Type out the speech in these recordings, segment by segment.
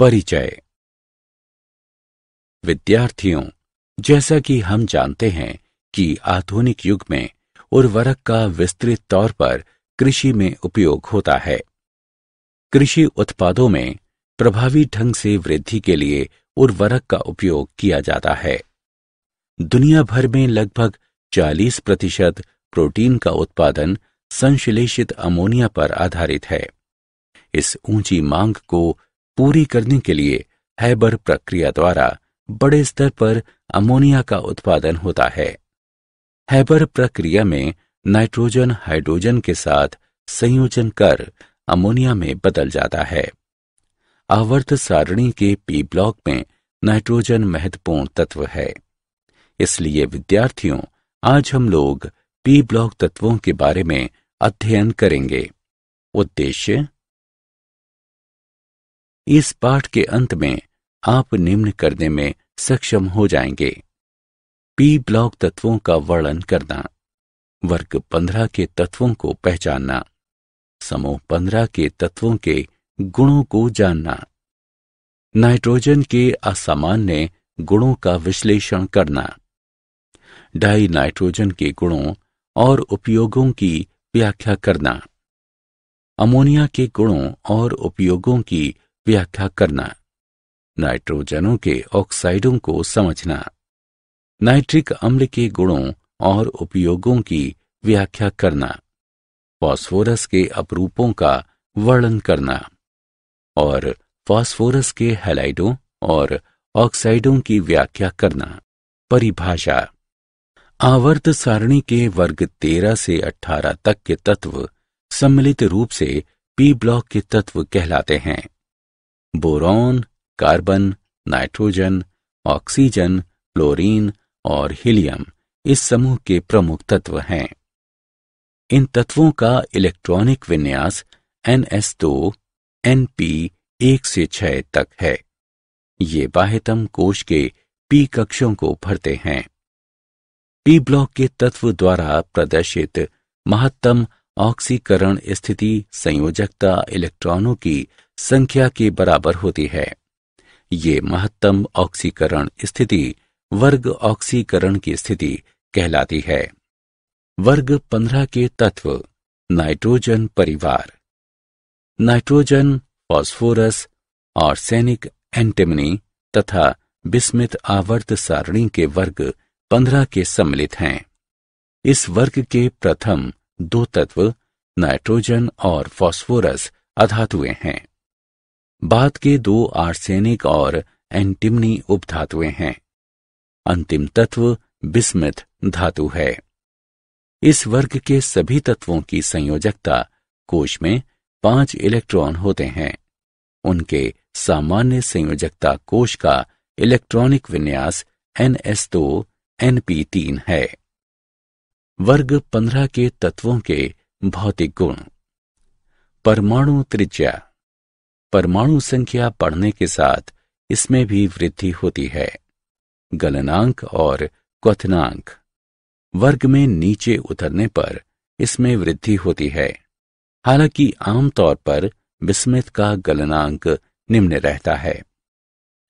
परिचय विद्यार्थियों जैसा कि हम जानते हैं कि आधुनिक युग में उर्वरक का विस्तृत तौर पर कृषि में उपयोग होता है कृषि उत्पादों में प्रभावी ढंग से वृद्धि के लिए उर्वरक का उपयोग किया जाता है दुनिया भर में लगभग 40 प्रतिशत प्रोटीन का उत्पादन संश्लेषित अमोनिया पर आधारित है इस ऊंची मांग को पूरी करने के लिए हैबर प्रक्रिया द्वारा बड़े स्तर पर अमोनिया का उत्पादन होता है हैबर प्रक्रिया में नाइट्रोजन हाइड्रोजन के साथ संयोजन कर अमोनिया में बदल जाता है आवर्त सारणी के पी ब्लॉक में नाइट्रोजन महत्वपूर्ण तत्व है इसलिए विद्यार्थियों आज हम लोग पी ब्लॉक तत्वों के बारे में अध्ययन करेंगे उद्देश्य इस पाठ के अंत में आप निम्न करने में सक्षम हो जाएंगे पी ब्लॉक तत्वों का वर्णन करना वर्ग पंद्रह के तत्वों को पहचानना समूह पंद्रह के तत्वों के गुणों को जानना नाइट्रोजन के असामान्य गुणों का विश्लेषण करना डाई नाइट्रोजन के गुणों और उपयोगों की व्याख्या करना अमोनिया के गुणों और उपयोगों की व्याख्या करना नाइट्रोजनों के ऑक्साइडों को समझना नाइट्रिक अम्ल के गुणों और उपयोगों की व्याख्या करना फास्फोरस के अपरूपों का वर्णन करना और फास्फोरस के हेलाइडों और ऑक्साइडों की व्याख्या करना परिभाषा आवर्त सारणी के वर्ग तेरह से अठारह तक के तत्व सम्मिलित रूप से पी ब्लॉक के तत्व कहलाते हैं boron carbon nitrogen oxygen chlorine और हीलियम इस समूह के प्रमुख तत्व हैं इन तत्वों का इलेक्ट्रॉनिक विन्यास दो एन पी एक से छह तक है ये बाह्यतम कोश के पी कक्षों को भरते हैं पी ब्लॉक के तत्व द्वारा प्रदर्शित महत्तम ऑक्सीकरण स्थिति संयोजकता इलेक्ट्रॉनों की संख्या के बराबर होती है ये महत्तम ऑक्सीकरण स्थिति वर्ग ऑक्सीकरण की स्थिति कहलाती है वर्ग पंद्रह के तत्व नाइट्रोजन परिवार नाइट्रोजन फास्फोरस और सैनिक एंटेमनी तथा विस्मित आवर्त सारणी के वर्ग पंद्रह के सम्मिलित हैं इस वर्ग के प्रथम दो तत्व नाइट्रोजन और फास्फोरस अधातुएं हैं बाद के दो आर्सेनिक और एंटिमनी उपधातुएं हैं अंतिम तत्व बिस्मिथ धातु है इस वर्ग के सभी तत्वों की संयोजकता कोश में पांच इलेक्ट्रॉन होते हैं उनके सामान्य संयोजकता कोश का इलेक्ट्रॉनिक विन्यास एन एस दो एन पी तीन है वर्ग पंद्रह के तत्वों के भौतिक गुण परमाणु त्रिज्या परमाणु संख्या बढ़ने के साथ इसमें भी वृद्धि होती है गलनांक और क्वनांक वर्ग में नीचे उतरने पर इसमें वृद्धि होती है हालांकि आमतौर पर विस्मित का गलनांक निम्न रहता है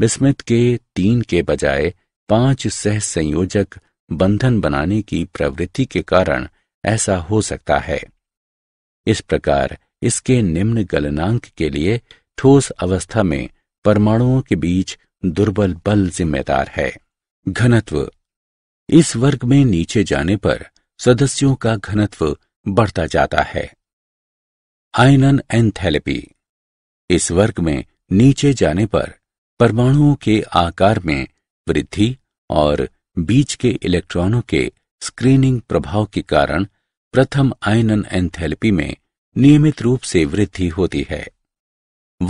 विस्मित के तीन के बजाय पांच सह संयोजक बंधन बनाने की प्रवृत्ति के कारण ऐसा हो सकता है इस प्रकार इसके निम्न गलनांक के लिए ठोस अवस्था में परमाणुओं के बीच दुर्बल बल जिम्मेदार है घनत्व इस वर्ग में नीचे जाने पर सदस्यों का घनत्व बढ़ता जाता है आयनन एंथैलेपी इस वर्ग में नीचे जाने पर परमाणुओं के आकार में वृद्धि और बीच के इलेक्ट्रॉनों के स्क्रीनिंग प्रभाव के कारण प्रथम आयनन एंथैल्पी में नियमित रूप से वृद्धि होती है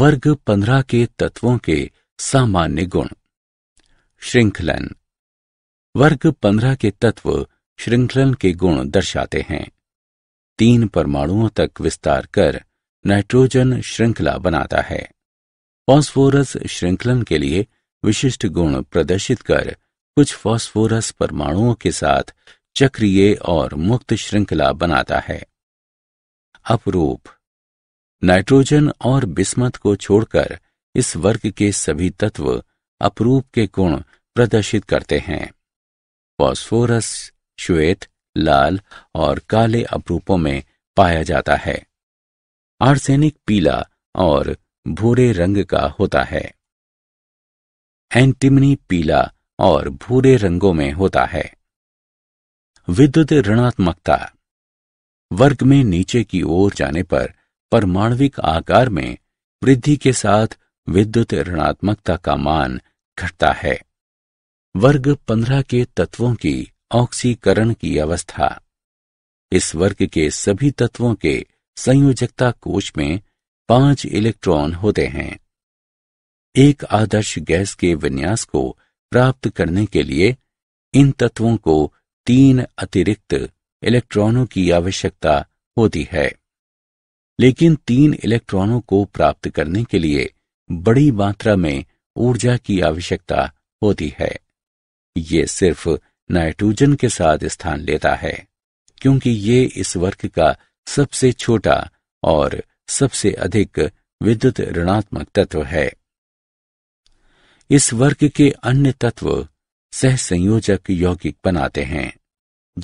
वर्ग पंद्रह के तत्वों के सामान्य गुण श्रृंखलन वर्ग पंद्रह के तत्व श्रृंखलन के गुण दर्शाते हैं तीन परमाणुओं तक विस्तार कर नाइट्रोजन श्रृंखला बनाता है फॉस्फोरस श्रृंखलन के लिए विशिष्ट गुण प्रदर्शित कर कुछ फास्फोरस परमाणुओं के साथ चक्रीय और मुक्त श्रृंखला बनाता है अपरूप नाइट्रोजन और बिस्मत को छोड़कर इस वर्ग के सभी तत्व अपरूप के गुण प्रदर्शित करते हैं फॉस्फोरस श्वेत लाल और काले अपरूपों में पाया जाता है आर्सेनिक पीला और भूरे रंग का होता है एंटिमनी पीला और भूरे रंगों में होता है विद्युत ऋणात्मकता वर्ग में नीचे की ओर जाने पर परमाणविक आकार में वृद्धि के साथ विद्युत ऋणात्मकता का मान घटता है वर्ग पंद्रह के तत्वों की ऑक्सीकरण की अवस्था इस वर्ग के सभी तत्वों के संयोजकता कोष में पांच इलेक्ट्रॉन होते हैं एक आदर्श गैस के विन्यास को प्राप्त करने के लिए इन तत्वों को तीन अतिरिक्त इलेक्ट्रॉनों की आवश्यकता होती है लेकिन तीन इलेक्ट्रॉनों को प्राप्त करने के लिए बड़ी मात्रा में ऊर्जा की आवश्यकता होती है ये सिर्फ नाइट्रोजन के साथ स्थान लेता है क्योंकि ये इस वर्ग का सबसे छोटा और सबसे अधिक विद्युत ऋणात्मक तत्व है इस वर्ग के अन्य तत्व सह संयोजक यौगिक बनाते हैं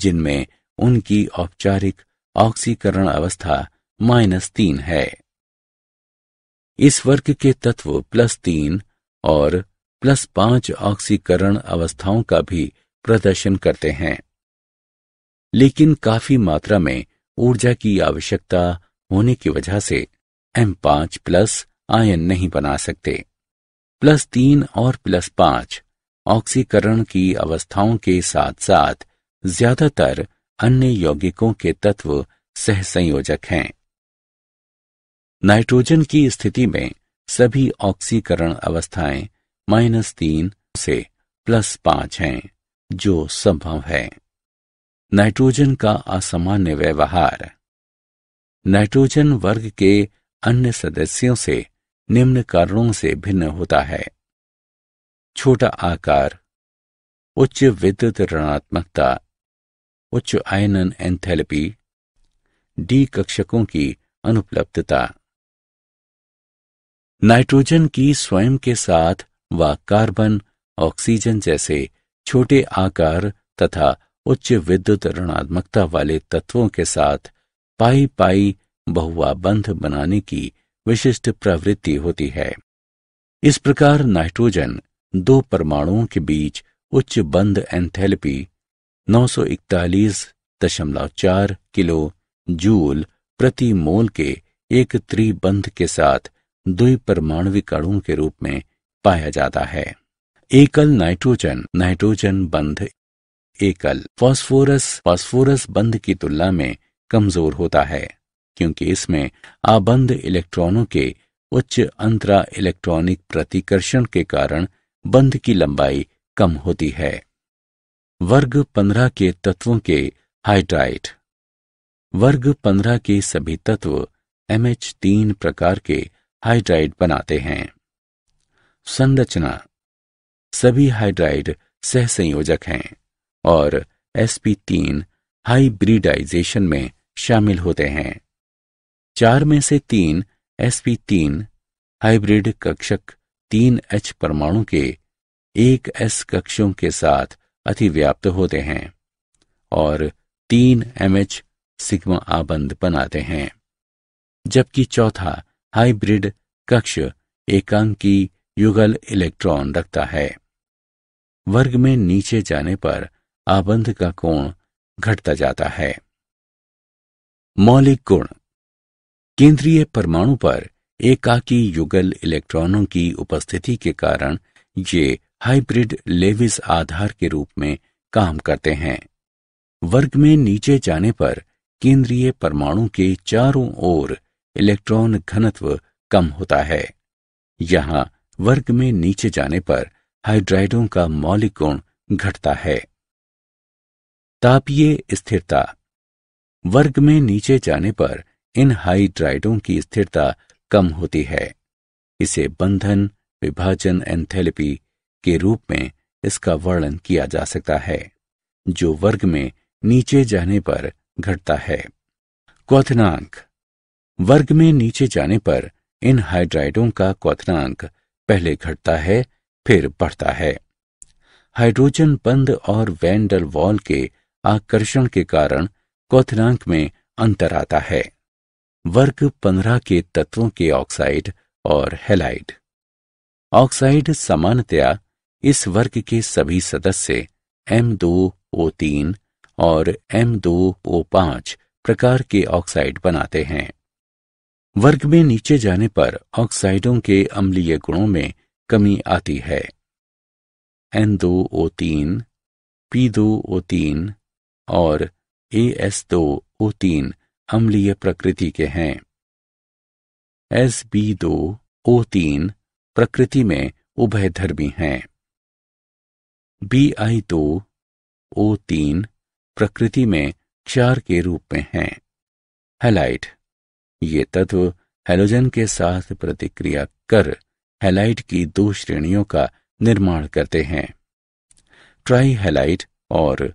जिनमें उनकी औपचारिक ऑक्सीकरण अवस्था माइनस तीन है इस वर्ग के तत्व प्लस तीन और प्लस पांच ऑक्सीकरण अवस्थाओं का भी प्रदर्शन करते हैं लेकिन काफी मात्रा में ऊर्जा की आवश्यकता होने की वजह से एम पांच प्लस आयन नहीं बना सकते प्लस तीन और प्लस पांच ऑक्सीकरण की अवस्थाओं के साथ साथ ज्यादातर अन्य यौगिकों के तत्व सहसंयोजक हैं नाइट्रोजन की स्थिति में सभी ऑक्सीकरण अवस्थाएं माइनस तीन से प्लस पांच हैं जो संभव है नाइट्रोजन का असामान्य व्यवहार नाइट्रोजन वर्ग के अन्य सदस्यों से निम्न कारणों से भिन्न होता है छोटा आकार उच्च विद्युत ऋणात्मकता उच्च आयनन एंथैल्पी डी कक्षकों की अनुपलब्धता नाइट्रोजन की स्वयं के साथ व कार्बन ऑक्सीजन जैसे छोटे आकार तथा उच्च विद्युत ऋणात्मकता वाले तत्वों के साथ पाई पाई बहुआबंध बनाने की विशिष्ट प्रवृत्ति होती है इस प्रकार नाइट्रोजन दो परमाणुओं के बीच उच्च बंद एंथैल्पी 941.4 किलो जूल प्रति मोल के एक त्रिबंध के साथ द्विपरमाणुविक अणुओं के रूप में पाया जाता है एकल नाइट्रोजन नाइट्रोजन बंध एकल फास्फोरस फास्फोरस बंध की तुलना में कमजोर होता है क्योंकि इसमें आबंद इलेक्ट्रॉनों के उच्च अंतरा इलेक्ट्रॉनिक प्रतिकर्षण के कारण बंद की लंबाई कम होती है वर्ग पंद्रह के तत्वों के हाइड्राइट वर्ग पंद्रह के सभी तत्व एम एच तीन प्रकार के हाइड्राइड बनाते हैं संरचना सभी हाइड्राइड सहसंयोजक हैं और तीन हाइब्रिडाइजेशन में शामिल होते हैं चार में से तीन एसपी तीन हाइब्रिड कक्षक तीन एच परमाणु के एक एस कक्षों के साथ अतिव्याप्त होते हैं और तीन एम एच सिग्मा आबंध बनाते हैं जबकि चौथा हाइब्रिड कक्ष एकांकी युगल इलेक्ट्रॉन रखता है वर्ग में नीचे जाने पर आबंध का कोण घटता जाता है मौलिक गुण केंद्रीय परमाणु पर एकाकी युगल इलेक्ट्रॉनों की उपस्थिति के कारण ये हाइब्रिड लेविस आधार के रूप में काम करते हैं वर्ग में नीचे जाने पर केंद्रीय परमाणु के चारों ओर इलेक्ट्रॉन घनत्व कम होता है यहां वर्ग में नीचे जाने पर हाइड्राइडों का मौलिक गुण घटता है तापीय स्थिरता वर्ग में नीचे जाने पर इन हाइड्राइडों की स्थिरता कम होती है इसे बंधन विभाजन एंथेलपी के रूप में इसका वर्णन किया जा सकता है जो वर्ग में नीचे जाने पर घटता है क्वथनांक वर्ग में नीचे जाने पर इन हाइड्राइडों का क्वथनांक पहले घटता है फिर बढ़ता है हाइड्रोजन बंद और वैंडल वॉल के आकर्षण के कारण क्वथनांक में अंतर आता है वर्ग पंद्रह के तत्वों के ऑक्साइड और हेलाइड ऑक्साइड सामान्यतया इस वर्ग के सभी सदस्य एम दो ओ तीन और एम दो ओ पांच प्रकार के ऑक्साइड बनाते हैं वर्ग में नीचे जाने पर ऑक्साइडों के अम्लीय गुणों में कमी आती है एन दो दो ओ तीन पी ओ तीन और एस दो ओ तीन अम्लीय प्रकृति के हैं एस बी दो ओ तीन प्रकृति में उभयधर्मी हैं बी आई दो ओ तीन प्रकृति में चार के रूप में हैं हेलाइट ये तत्व हेलोजन के साथ प्रतिक्रिया कर हेलाइट की दो श्रेणियों का निर्माण करते हैं ट्राई हेलाइट और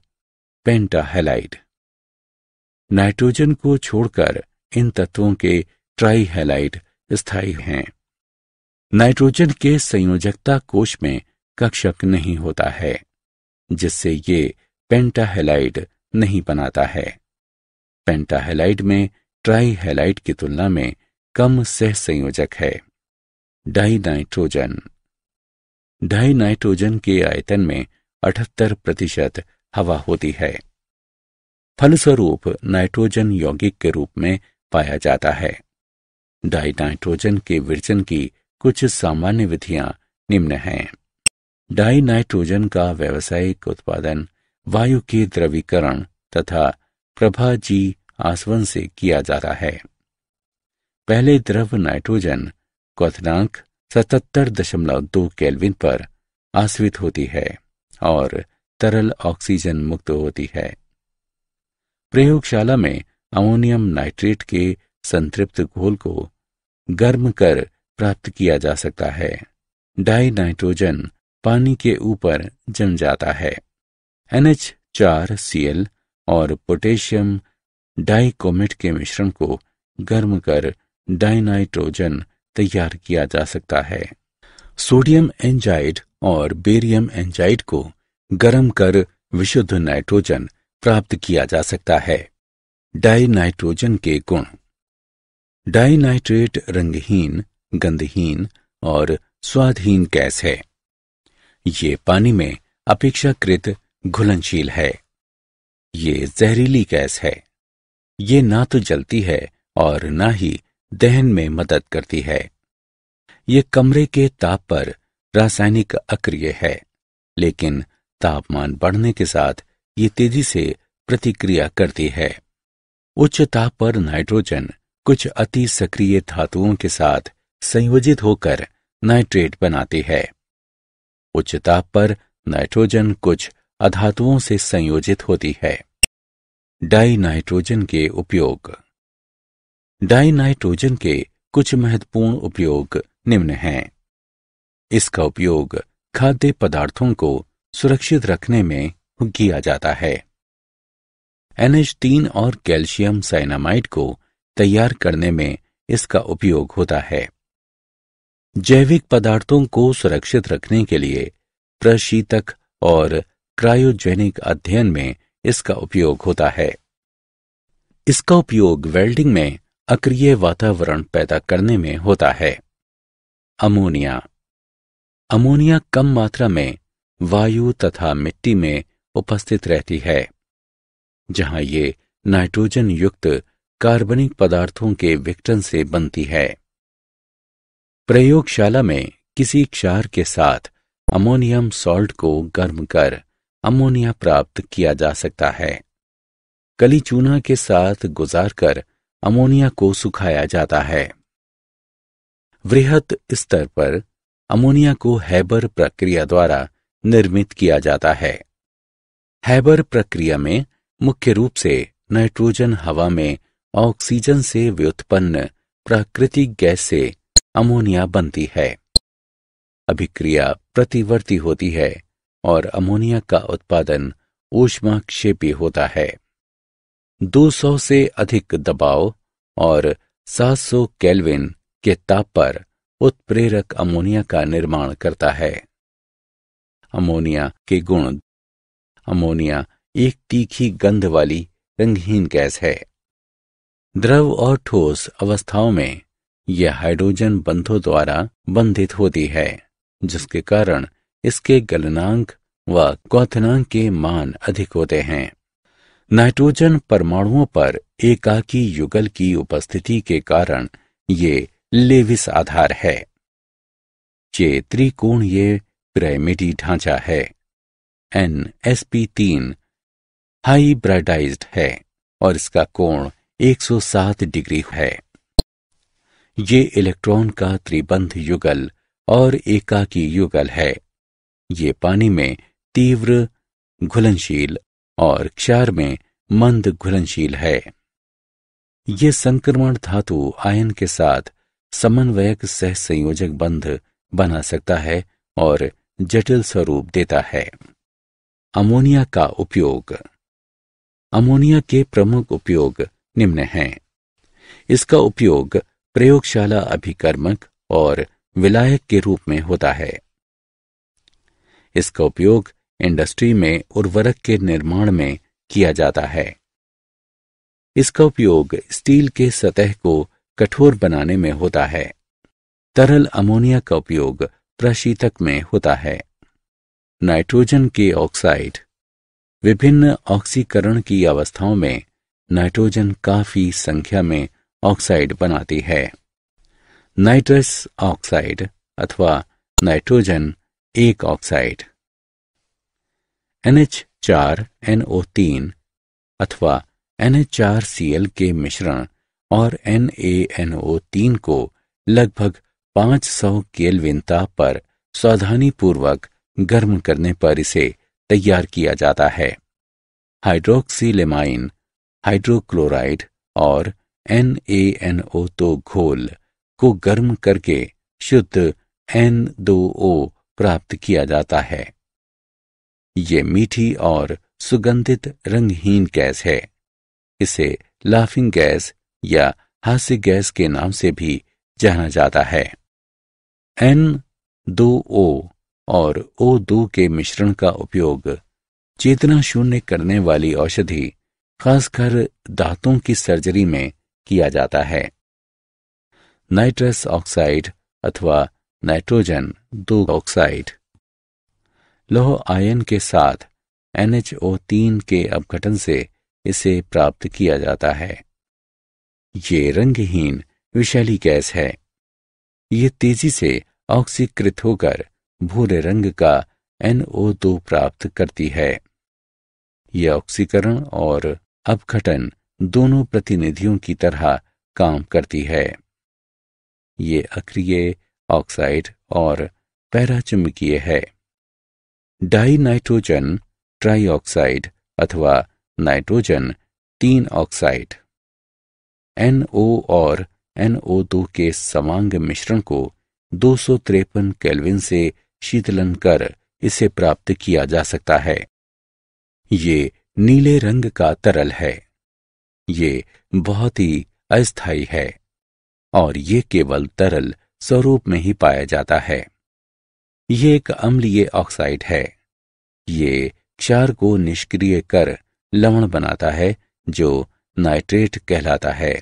पेंटा हेलाइट नाइट्रोजन को छोड़कर इन तत्वों के ट्राईहेलाइट स्थायी हैं नाइट्रोजन के संयोजकता कोश में कक्षक नहीं होता है जिससे ये पेंटाहेलाइड नहीं बनाता है पेंटाहेलाइड में ट्राईहेलाइट की तुलना में कम सह संयोजक है डाई नाइट्रोजन डाई नाइट्रोजन के आयतन में 78 प्रतिशत हवा होती है फलस्वरूप नाइट्रोजन यौगिक के रूप में पाया जाता है डाई नाइट्रोजन के विरजन की कुछ सामान्य विधियां निम्न हैं डाई नाइट्रोजन का व्यावसायिक उत्पादन वायु के द्रवीकरण तथा प्रभा जी आसवन से किया जाता है पहले द्रव नाइट्रोजन क्वनांक सतहत्तर दशमलव दो कैलविन पर आश्रित होती है और तरल ऑक्सीजन मुक्त होती है प्रयोगशाला में अमोनियम नाइट्रेट के संतृप्त घोल को गर्म कर प्राप्त किया जा सकता है डाई नाइट्रोजन पानी के ऊपर जम जाता है एनएच चार सी एल और पोटेशियम डाइकोमेट के मिश्रण को गर्म कर डाइनाइट्रोजन तैयार किया जा सकता है सोडियम एंजाइड और बेरियम एंजाइड को गर्म कर विशुद्ध नाइट्रोजन प्राप्त किया जा सकता है डाइनाइट्रोजन के गुण डाइनाइट्रेट रंगहीन गंधहीन और स्वादहीन गैस है ये पानी में अपेक्षाकृत घुलनशील है ये जहरीली गैस है ये ना तो जलती है और ना ही दहन में मदद करती है ये कमरे के ताप पर रासायनिक अक्रिय है लेकिन तापमान बढ़ने के साथ ये तेजी से प्रतिक्रिया करती है उच्च ताप पर नाइट्रोजन कुछ अति सक्रिय धातुओं के साथ संयोजित होकर नाइट्रेट बनाती है उच्च ताप पर नाइट्रोजन कुछ अधातुओं से संयोजित होती है डाई नाइट्रोजन के उपयोग डाई नाइट्रोजन के कुछ महत्वपूर्ण उपयोग निम्न हैं इसका उपयोग खाद्य पदार्थों को सुरक्षित रखने में किया जाता है तीन और कैल्शियम साइनामाइड को तैयार करने में इसका उपयोग होता है जैविक पदार्थों को सुरक्षित रखने के लिए प्रशीतक और क्रायोजेनिक अध्ययन में इसका उपयोग होता है इसका उपयोग वेल्डिंग में अक्रिय वातावरण पैदा करने में होता है अमोनिया अमोनिया कम मात्रा में वायु तथा मिट्टी में उपस्थित रहती है जहां ये नाइट्रोजन युक्त कार्बनिक पदार्थों के विक्टन से बनती है प्रयोगशाला में किसी क्षार के साथ अमोनियम सॉल्ट को गर्म कर अमोनिया प्राप्त किया जा सकता है कली चूना के साथ गुजार कर अमोनिया को सुखाया जाता है वृहत स्तर पर अमोनिया को हैबर प्रक्रिया द्वारा निर्मित किया जाता है हैबर प्रक्रिया में मुख्य रूप से नाइट्रोजन हवा में ऑक्सीजन से व्युत्पन्न प्राकृतिक गैस से अमोनिया बनती है अभिक्रिया प्रतिवर्ती होती है और अमोनिया का उत्पादन ऊष्माक्षेपी होता है 200 से अधिक दबाव और 700 केल्विन के ताप पर उत्प्रेरक अमोनिया का निर्माण करता है अमोनिया के गुण अमोनिया एक तीखी गंध वाली रंगहीन गैस है द्रव और ठोस अवस्थाओं में यह हाइड्रोजन बंधों द्वारा बंधित होती है जिसके कारण इसके गलनांक व क्वनांक के मान अधिक होते हैं नाइट्रोजन परमाणुओं पर एकाकी युगल की उपस्थिति के कारण ये लेविस आधार है ये त्रिकोणीय ढांचा है एन एस पी तीन हाइब्राडाइज्ड है और इसका कोण 107 डिग्री है ये इलेक्ट्रॉन का त्रिबंध युगल और एकाकी युगल है ये पानी में तीव्र घुलनशील और क्षार में मंद घुलनशील है ये संक्रमण धातु आयन के साथ समन्वयक सह संयोजक बंध बना सकता है और जटिल स्वरूप देता है अमोनिया का उपयोग अमोनिया के प्रमुख उपयोग निम्न हैं इसका उपयोग प्रयोगशाला अभिकर्मक और विलायक के रूप में होता है इसका उपयोग इंडस्ट्री में उर्वरक के निर्माण में किया जाता है इसका उपयोग स्टील के सतह को कठोर बनाने में होता है तरल अमोनिया का उपयोग प्रशीतक में होता है नाइट्रोजन के ऑक्साइड विभिन्न ऑक्सीकरण की अवस्थाओं में नाइट्रोजन काफी संख्या में ऑक्साइड बनाती है नाइट्रस ऑक्साइड अथवा नाइट्रोजन एक ऑक्साइड एनएच चार एनओ तीन अथवा एनएच चार सी एल के मिश्रण और एन ए एनओ तीन को लगभग 500 सौ ताप पर सावधानीपूर्वक गर्म करने पर इसे तैयार किया जाता है हाइड्रोक्सीलेमाइन हाइड्रोक्लोराइड और एन तो घोल को गर्म करके शुद्ध ओ प्राप्त किया जाता है ये मीठी और सुगंधित रंगहीन गैस है इसे लाफिंग गैस या हास्य गैस के नाम से भी जाना जाता है ओ और ओ दो के मिश्रण का उपयोग चेतना शून्य करने वाली औषधि खासकर दांतों की सर्जरी में किया जाता है नाइट्रस ऑक्साइड अथवा नाइट्रोजन दो ऑक्साइड लोह आयन के साथ NHO3 के अपघटन से इसे प्राप्त किया जाता है ये रंगहीन विषैली गैस है ये तेजी से ऑक्सीकृत होकर भूरे रंग का NO2 प्राप्त करती है ये ऑक्सीकरण और अपघटन दोनों प्रतिनिधियों की तरह काम करती है ये अक्रिय ऑक्साइड और पैराचुम्बकीय है डाई नाइट्रोजन ट्राई अथवा नाइट्रोजन तीन ऑक्साइड NO और NO2 के समांग मिश्रण को दो सौ से शीतलन कर इसे प्राप्त किया जा सकता है ये नीले रंग का तरल है ये बहुत ही अस्थायी है और ये केवल तरल स्वरूप में ही पाया जाता है ये एक अम्लीय ऑक्साइड है ये क्षार को निष्क्रिय कर लवण बनाता है जो नाइट्रेट कहलाता है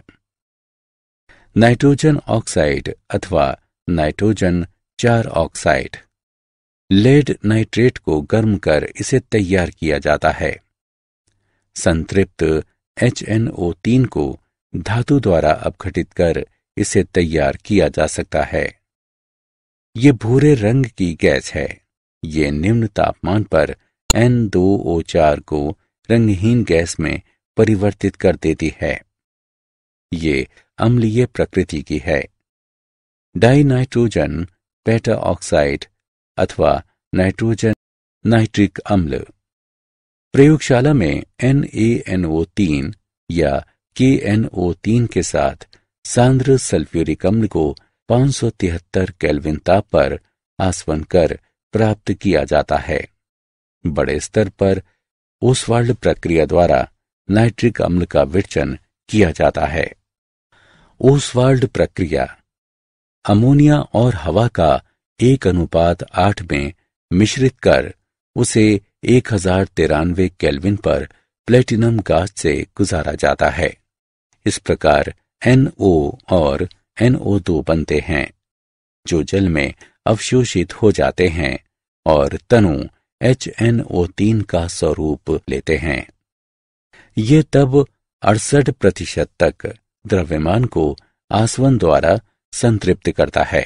नाइट्रोजन ऑक्साइड अथवा नाइट्रोजन चार ऑक्साइड लेड नाइट्रेट को गर्म कर इसे तैयार किया जाता है संतृप्त एच एन ओ तीन को धातु द्वारा अपघटित कर इसे तैयार किया जा सकता है ये भूरे रंग की गैस है ये निम्न तापमान पर एन दो ओ चार को रंगहीन गैस में परिवर्तित कर देती है ये अम्लीय प्रकृति की है डाइनाइट्रोजन पेटा ऑक्साइड अथवा नाइट्रोजन नाइट्रिक अम्ल प्रयोगशाला में एन ए तीन या के तीन के साथ सांद्र सल्फ्यूरिक अम्ल को 573 केल्विन ताप पर आसवन कर प्राप्त किया जाता है बड़े स्तर पर ओसवाल्ड प्रक्रिया द्वारा नाइट्रिक अम्ल का विचन किया जाता है ओसवाल्ड प्रक्रिया अमोनिया और हवा का एक अनुपात आठ में मिश्रित कर उसे एक हजार तिरानवे कैलविन पर प्लेटिनम गाज से गुजारा जाता है इस प्रकार एनओ और एनओ दो बनते हैं जो जल में अवशोषित हो जाते हैं और तनु एच एन ओ तीन का स्वरूप लेते हैं ये तब अड़सठ प्रतिशत तक द्रव्यमान को आसवन द्वारा संतृप्त करता है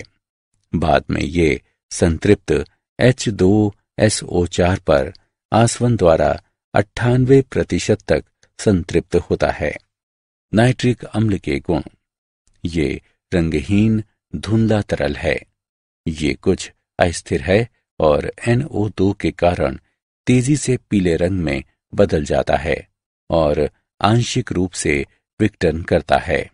बाद में ये संतृप्त एच दो एस ओ चार पर आसवन द्वारा अट्ठानवे प्रतिशत तक संतृप्त होता है नाइट्रिक अम्ल के गुण ये रंगहीन धुंधला तरल है ये कुछ अस्थिर है और NO2 के कारण तेजी से पीले रंग में बदल जाता है और आंशिक रूप से विकटन करता है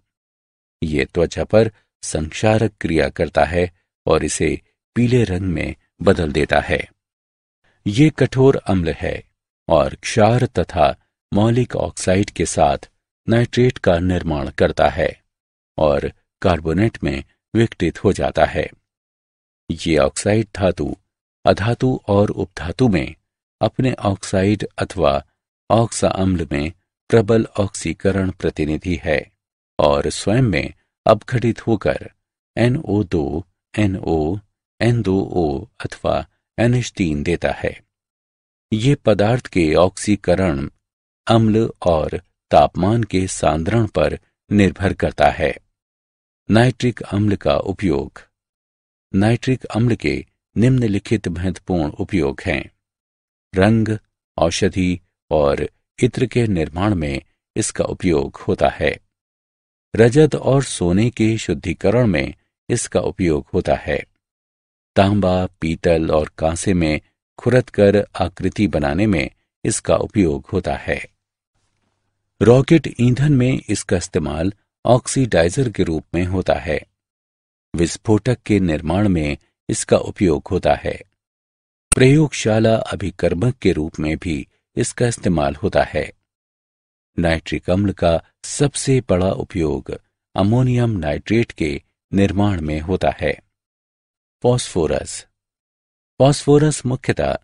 ये त्वचा पर संक्षारक क्रिया करता है और इसे पीले रंग में बदल देता है ये कठोर अम्ल है और क्षार तथा मौलिक ऑक्साइड के साथ नाइट्रेट का निर्माण करता है और कार्बोनेट में विकटित हो जाता है ये ऑक्साइड धातु अधातु और उपधातु में अपने ऑक्साइड अथवा ऑक्सा अम्ल में प्रबल ऑक्सीकरण प्रतिनिधि है और स्वयं में अपघटित होकर NO2 दो ओ अथवा तीन देता है ये पदार्थ के ऑक्सीकरण अम्ल और तापमान के सांद्रण पर निर्भर करता है नाइट्रिक अम्ल का उपयोग नाइट्रिक अम्ल के निम्नलिखित महत्वपूर्ण उपयोग हैं रंग औषधि और इत्र के निर्माण में इसका उपयोग होता है रजत और सोने के शुद्धिकरण में इसका उपयोग होता है तांबा पीतल और कांसे में खुरत कर आकृति बनाने में इसका उपयोग होता है रॉकेट ईंधन में इसका इस्तेमाल ऑक्सीडाइजर के रूप में होता है विस्फोटक के निर्माण में इसका उपयोग होता है प्रयोगशाला अभिकर्मक के रूप में भी इसका इस्तेमाल होता है नाइट्रिक अम्ल का सबसे बड़ा उपयोग अमोनियम नाइट्रेट के निर्माण में होता है फॉस्फोरस फॉस्फोरस मुख्यतः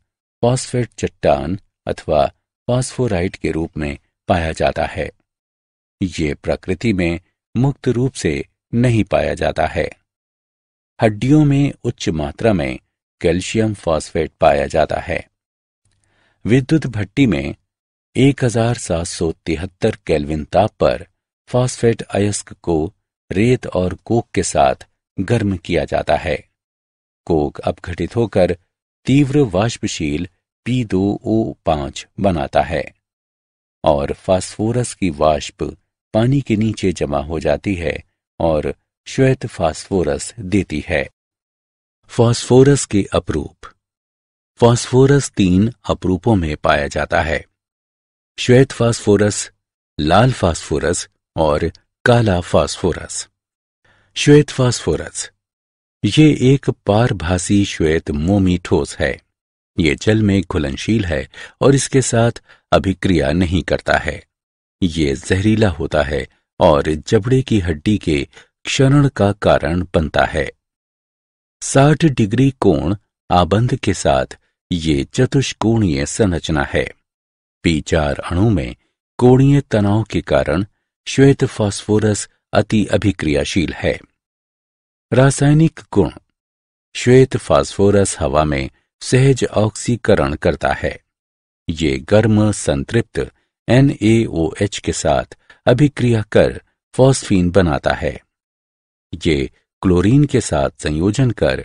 फॉस्फेट चट्टान अथवा फॉस्फोराइट के रूप में पाया जाता है ये प्रकृति में मुक्त रूप से नहीं पाया जाता है हड्डियों में उच्च मात्रा में कैल्शियम फॉस्फेट पाया जाता है विद्युत भट्टी में एक हजार सात सौ तिहत्तर केल्विन ताप पर फॉस्फेट अयस्क को रेत और कोक के साथ गर्म किया जाता है कोक अपघटित होकर तीव्र वाष्पशील पी दो ओ पांच बनाता है और फास्फोरस की वाष्प पानी के नीचे जमा हो जाती है और श्वेत फास्फोरस देती है फास्फोरस के अपरूप फास्फोरस तीन अपरूपों में पाया जाता है श्वेत फास्फोरस लाल फास्फोरस और काला फास्फोरस श्वेत फास्फोरस ये एक पारभासी श्वेत मोमी ठोस है ये जल में घुलनशील है और इसके साथ अभिक्रिया नहीं करता है ये जहरीला होता है और जबड़े की हड्डी के क्षरण का कारण बनता है 60 डिग्री कोण आबंध के साथ ये चतुष्कोणीय संरचना है पी चार अणु में कोणीय तनाव के कारण श्वेत फास्फोरस अति अभिक्रियाशील है रासायनिक गुण श्वेत फास्फोरस हवा में सहज ऑक्सीकरण करता है ये गर्म संतृप्त NaOH के साथ अभिक्रिया कर फॉस्फीन बनाता है ये क्लोरीन के साथ संयोजन कर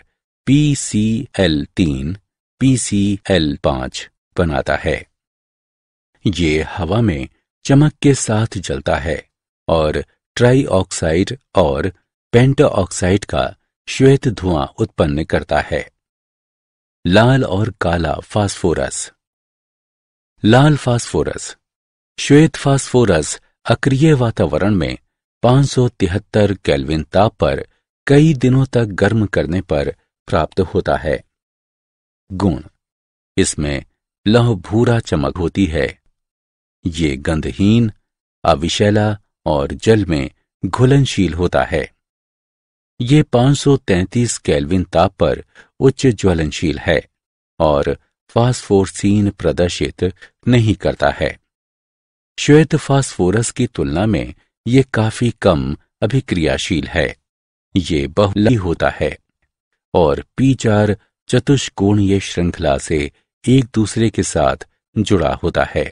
PCl3, PCl5 बनाता है ये हवा में चमक के साथ जलता है और ट्राईऑक्साइड और पेंटाऑक्साइड का श्वेत धुआं उत्पन्न करता है लाल और काला फास्फोरस लाल फास्फोरस श्वेत फास्फोरस अक्रिय वातावरण में 573 केल्विन ताप पर कई दिनों तक गर्म करने पर प्राप्त होता है गुण इसमें लह भूरा चमक होती है ये गंधहीन अविशैला और जल में घुलनशील होता है ये 533 केल्विन ताप पर उच्च ज्वलनशील है और फास्फोरसीन प्रदर्शित नहीं करता है श्वेत फास्फोरस की तुलना में ये काफी कम अभिक्रियाशील है ये बहुली होता है और पी चार चतुष्कोणीय श्रृंखला से एक दूसरे के साथ जुड़ा होता है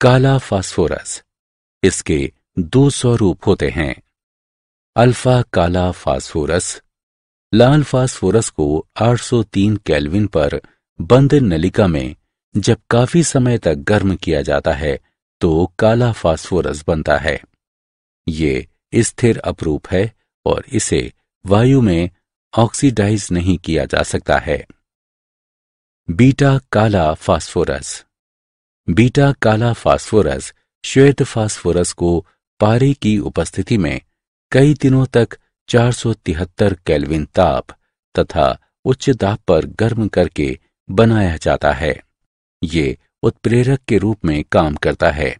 काला फास्फोरस इसके दो सौ रूप होते हैं अल्फा काला फास्फोरस लाल फास्फोरस को 803 केल्विन पर बंद नलिका में जब काफी समय तक गर्म किया जाता है तो काला फास्फोरस बनता है ये स्थिर अपरूप है और इसे वायु में ऑक्सीडाइज नहीं किया जा सकता है बीटा काला फास्फोरस बीटा काला फास्फोरस श्वेत फास्फोरस को पारे की उपस्थिति में कई दिनों तक 473 केल्विन ताप तथा उच्च दाब पर गर्म करके बनाया जाता है ये उत्प्रेरक के रूप में काम करता है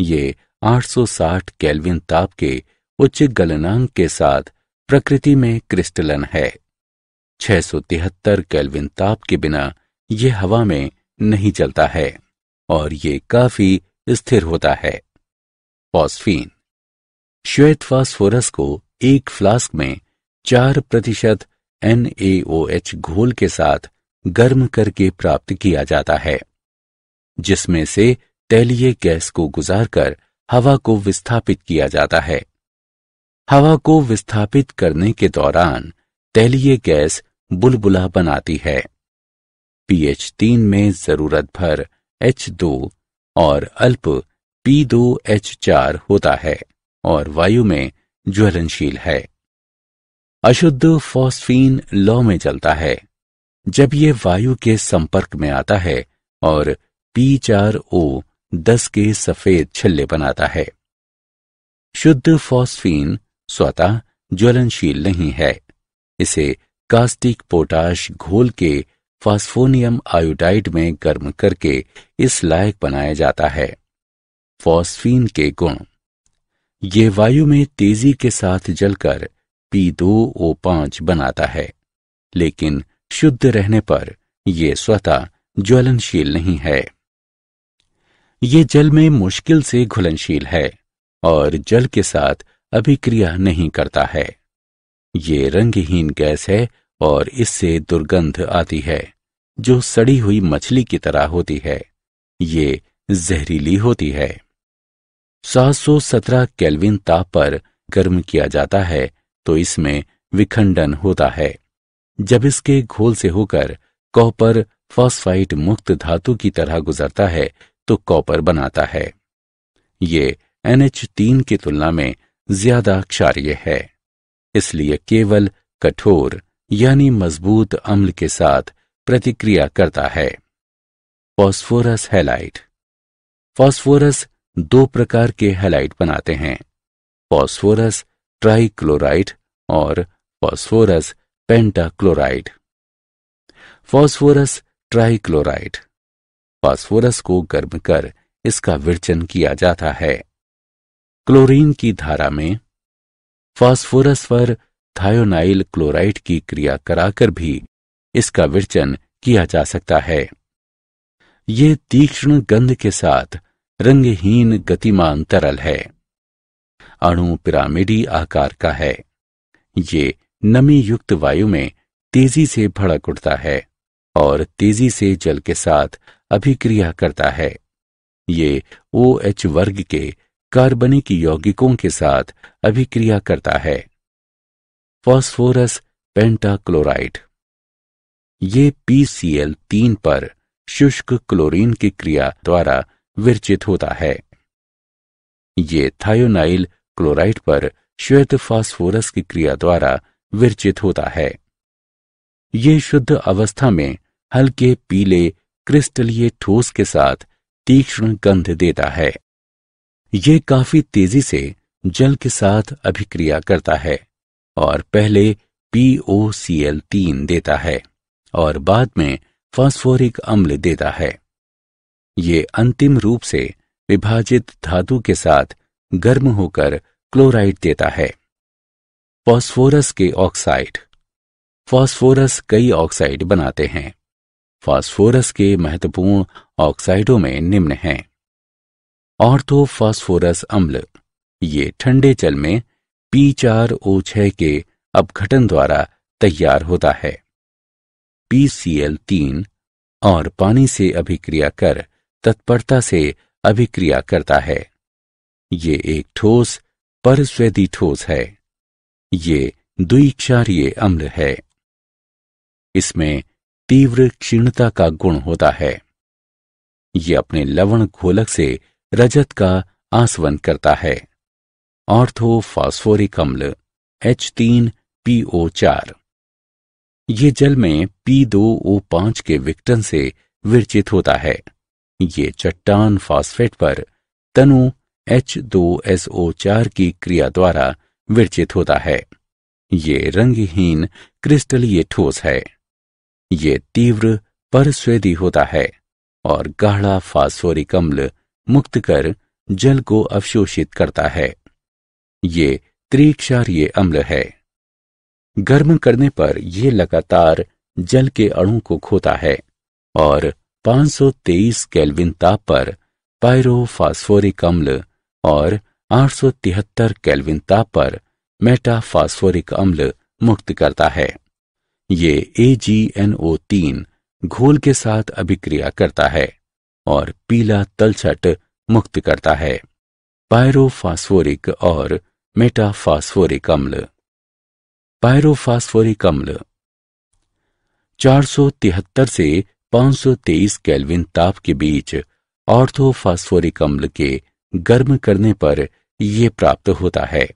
ये 860 केल्विन ताप के उच्च गलनांक के साथ प्रकृति में क्रिस्टलन है 673 केल्विन ताप के बिना ये हवा में नहीं चलता है और ये काफी स्थिर होता है फॉस्फीन श्वेत फास्फोरस को एक फ्लास्क में चार प्रतिशत NaOH घोल के साथ गर्म करके प्राप्त किया जाता है जिसमें से तैलीय गैस को गुजारकर हवा को विस्थापित किया जाता है हवा को विस्थापित करने के दौरान तैलीय गैस बुलबुला बनाती है पीएच तीन में जरूरत भर एच दो और अल्प पी दो एच चार होता है और वायु में ज्वलनशील है अशुद्ध फॉस्फीन लौ में चलता है जब ये वायु के संपर्क में आता है और पी चार ओ दस के सफेद छल्ले बनाता है शुद्ध फॉस्फीन स्वतः ज्वलनशील नहीं है इसे कास्टिक पोटाश घोल के फास्फोनियम आयोडाइड में गर्म करके इस लायक बनाया जाता है फॉस्फीन के गुण ये वायु में तेजी के साथ जलकर पी दो ओ पांच बनाता है लेकिन शुद्ध रहने पर यह स्वतः ज्वलनशील नहीं है ये जल में मुश्किल से घुलनशील है और जल के साथ अभिक्रिया नहीं करता है ये रंगहीन गैस है और इससे दुर्गंध आती है जो सड़ी हुई मछली की तरह होती है ये जहरीली होती है 717 केल्विन ताप पर गर्म किया जाता है तो इसमें विखंडन होता है जब इसके घोल से होकर कॉपर फॉस्फाइट मुक्त धातु की तरह गुजरता है तो कॉपर बनाता है ये तीन की तुलना में ज्यादा क्षार्य है इसलिए केवल कठोर यानी मजबूत अम्ल के साथ प्रतिक्रिया करता है फॉस्फोरस हेलाइट फॉस्फोरस दो प्रकार के हैलाइट बनाते हैं फॉस्फोरस ट्राइक्लोराइड और phosphorus pentachloride phosphorus trichloride phosphorus को गर्म कर इसका विरचन किया जाता है क्लोरीन की धारा में फॉस्फोरस पर थायोनाइल क्लोराइड की क्रिया कराकर भी इसका विरचन किया जा सकता है ये तीक्ष्ण गंध के साथ रंगहीन गतिमान तरल है अणु पिरामिडी आकार का है ये नमी युक्त वायु में तेजी से भड़क उठता है और तेजी से जल के साथ अभिक्रिया करता है ये ओ एच वर्ग के कार्बनिक यौगिकों के साथ अभिक्रिया करता है फॉस्फोरस पेंटाक्लोराइड ये पी सी एल तीन पर शुष्क क्लोरीन की क्रिया द्वारा विरचित होता है ये थायोनाइल क्लोराइड पर श्वेत फास्फोरस की क्रिया द्वारा विरचित होता है ये शुद्ध अवस्था में हल्के पीले क्रिस्टलीय ठोस के साथ तीक्ष्ण गंध देता है ये काफी तेजी से जल के साथ अभिक्रिया करता है और पहले पीओसीएल तीन देता है और बाद में फास्फोरिक अम्ल देता है ये अंतिम रूप से विभाजित धातु के साथ गर्म होकर क्लोराइड देता है फॉस्फोरस के ऑक्साइड फॉस्फोरस कई ऑक्साइड बनाते हैं फॉस्फोरस के महत्वपूर्ण ऑक्साइडों में निम्न हैं फॉस्फोरस अम्ल ये ठंडे जल में पी चार ओ छह के अपघटन द्वारा तैयार होता है पी सी एल तीन और पानी से अभिक्रिया कर तत्परता से अभिक्रिया करता है ये एक ठोस परस्वेदी ठोस है ये द्विक्षारीय अम्ल है इसमें तीव्र क्षीणता का गुण होता है ये अपने लवण घोलक से रजत का आसवन करता है ऑर्थोफॉस्फोरिक अम्ल एच तीन पी ओ चार ये जल में पी दो ओ पांच के विक्टन से विरचित होता है ये चट्टान फास्फेट पर तनु एच दो एस ओ चार की क्रिया द्वारा विरचित होता है ये रंगहीन क्रिस्टलीय ठोस है ये तीव्र परस्वेदी होता है और गाढ़ा फास्फोरिक अम्ल मुक्त कर जल को अवशोषित करता है ये त्रिक्षारीय अम्ल है गर्म करने पर यह लगातार जल के अणु को खोता है और 523 केल्विन ताप पर पायरोफास्फोरिक अम्ल और 873 केल्विन ताप पर मेटाफास्फोरिक अम्ल मुक्त करता है ये ए तीन घोल के साथ अभिक्रिया करता है और पीला तलछट मुक्त करता है पायरोफास्फोरिक और मेटाफास्फोरिक अम्ल पायरोफास्फोरिक अम्ल 473 से 523 केल्विन ताप के बीच ऑर्थोफास्फोरिक अम्ल के गर्म करने पर ये प्राप्त होता है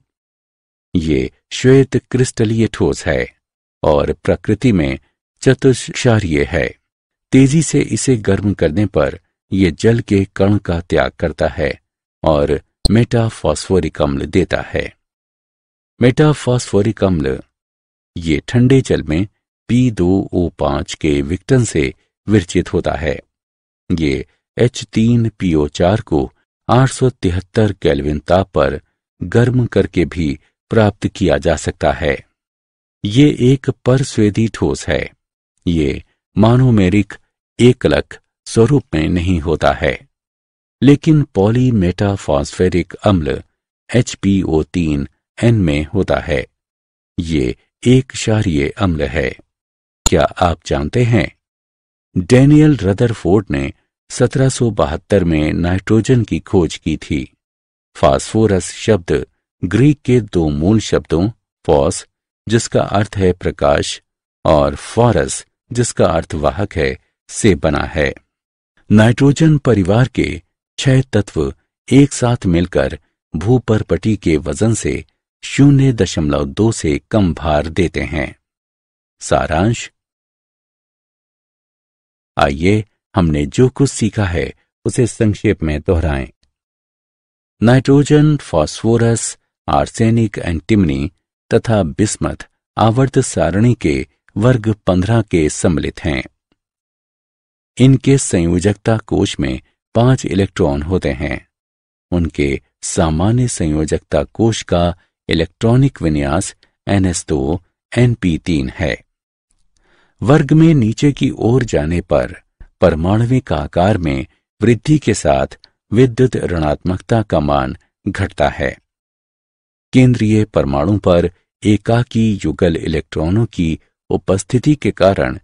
ये श्वेत क्रिस्टलीय ठोस है और प्रकृति में चतुष्क्षारीय है तेजी से इसे गर्म करने पर यह जल के कण का त्याग करता है और मेटाफॉस्फोरिक अम्ल देता है मेटाफॉस्फोरिक अम्ल ये ठंडे जल में पी दो ओ पांच के विक्टन से विरचित होता है ये एच तीन पीओ चार को आठ सौ तिहत्तर कैलविन ताप पर गर्म करके भी प्राप्त किया जा सकता है ये एक परस्वेदी ठोस है ये मानोमेरिक एकलक स्वरूप में नहीं होता है लेकिन पॉलीमेटाफॉस्फेरिक अम्ल एच पी ओ तीन एन में होता है ये एक क्षारिय अम्ल है क्या आप जानते हैं डेनियल रदरफोर्ड ने 1772 में नाइट्रोजन की खोज की थी फास्फोरस शब्द ग्रीक के दो मूल शब्दों फॉस जिसका अर्थ है प्रकाश और फॉरस जिसका अर्थ वाहक है से बना है नाइट्रोजन परिवार के छह तत्व एक साथ मिलकर भूपरपटी के वजन से शून्य दशमलव दो से कम भार देते हैं सारांश आइए हमने जो कुछ सीखा है उसे संक्षेप में दोहराएं। नाइट्रोजन फास्फोरस आर्सेनिक एंटिमनी तथा बिस्मत आवर्त सारणी के वर्ग पंद्रह के सम्मिलित हैं इनके संयोजकता कोश में पांच इलेक्ट्रॉन होते हैं उनके सामान्य संयोजकता कोश का इलेक्ट्रॉनिक विन्यास एन एस दो एन पी तीन है वर्ग में नीचे की ओर जाने पर परमाणविक आकार में वृद्धि के साथ विद्युत ऋणात्मकता का मान घटता है केंद्रीय परमाणु पर एकाकी युगल इलेक्ट्रॉनों की उपस्थिति के कारण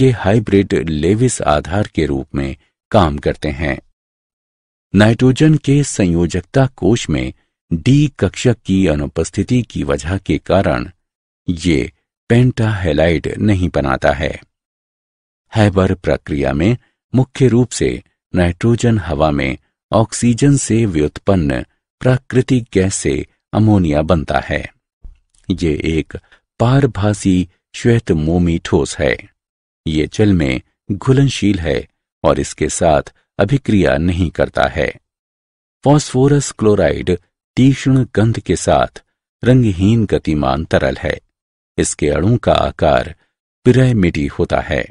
ये हाइब्रिड लेविस आधार के रूप में काम करते हैं नाइट्रोजन के संयोजकता कोष में डी कक्षक की अनुपस्थिति की वजह के कारण ये पेंटाहेलाइड नहीं बनाता है हैबर प्रक्रिया में मुख्य रूप से नाइट्रोजन हवा में ऑक्सीजन से व्युत्पन्न प्राकृतिक गैस से अमोनिया बनता है ये एक पारभासी श्वेत मोमी ठोस है ये जल में घुलनशील है और इसके साथ अभिक्रिया नहीं करता है फॉस्फोरस क्लोराइड तीक्ष्ण गंध के साथ रंगहीन गतिमान तरल है इसके अणु का आकार पिरामिडी होता है